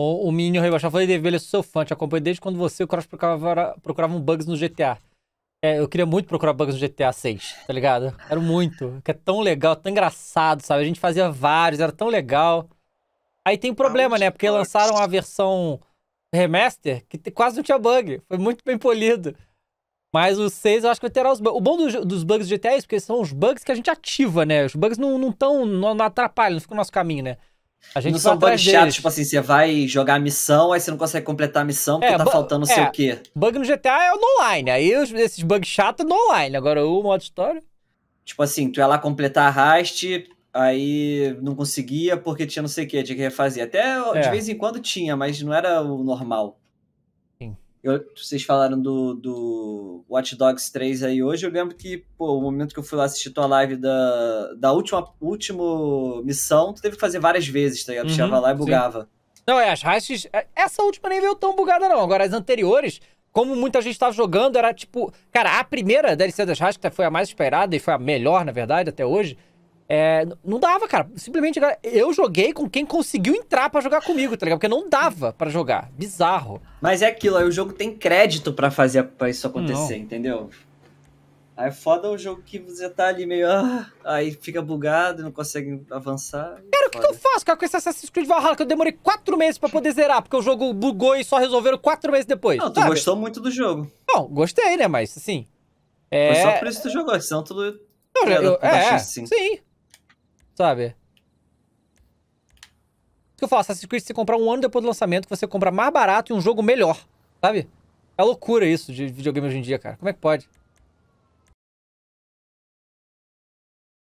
O, o menino rebaixado falou, Develha, sou é seu fã, te acompanho desde quando você e o Cross procurava, procuravam bugs no GTA. É, eu queria muito procurar bugs no GTA 6, tá ligado? Era muito. Que é tão legal, tão engraçado, sabe? A gente fazia vários, era tão legal. Aí tem um tá problema, né? Porque lançaram a versão remaster que quase não tinha bug. Foi muito bem polido. Mas o 6 eu acho que vai ter os bugs. O bom do, dos bugs do GTA é isso, porque são os bugs que a gente ativa, né? Os bugs não estão, não, tão, não, não atrapalham, não ficam no nosso caminho, né? A gente não são bugs chatos, tipo assim, você vai jogar a missão, aí você não consegue completar a missão porque é, tá faltando não sei é, o quê. Bug no GTA é no online, aí esses bugs chatos no online. Agora o modo história. Tipo assim, tu ia lá completar a Rast, aí não conseguia porque tinha não sei o quê, tinha que refazer. Até é. de vez em quando tinha, mas não era o normal. Eu, vocês falaram do, do Watch Dogs 3 aí hoje. Eu lembro que, pô, o momento que eu fui lá assistir tua live da, da última, última missão, tu teve que fazer várias vezes, tá ligado? Uhum, Chegava lá e bugava. Sim. Não, é, as races. É, essa última nem veio tão bugada, não. Agora, as anteriores, como muita gente estava jogando, era tipo. Cara, a primeira DLC das races, que foi a mais esperada e foi a melhor, na verdade, até hoje. É, não dava, cara. Simplesmente eu joguei com quem conseguiu entrar para jogar comigo, tá ligado? Porque não dava para jogar. Bizarro. Mas é aquilo, aí o jogo tem crédito para fazer para isso acontecer, não. entendeu? Aí é foda o jogo que você tá ali meio. Ah, aí fica bugado, não consegue avançar. Cara, o que, que, eu faço, cara, com esse Assassin's Creed Valhalla que eu demorei quatro meses para poder zerar, porque o jogo bugou e só resolveram quatro meses depois? Não, sabe? tu gostou muito do jogo. Não, gostei, né? Mas assim. É... Foi só é por isso que tu jogou, senão tudo. Eu, eu, é, assim. sim. sim. Sabe? que eu falo, Assassin's Creed, você comprar um ano depois do lançamento, você compra mais barato e um jogo melhor, sabe? É loucura isso de videogame hoje em dia, cara. Como é que pode?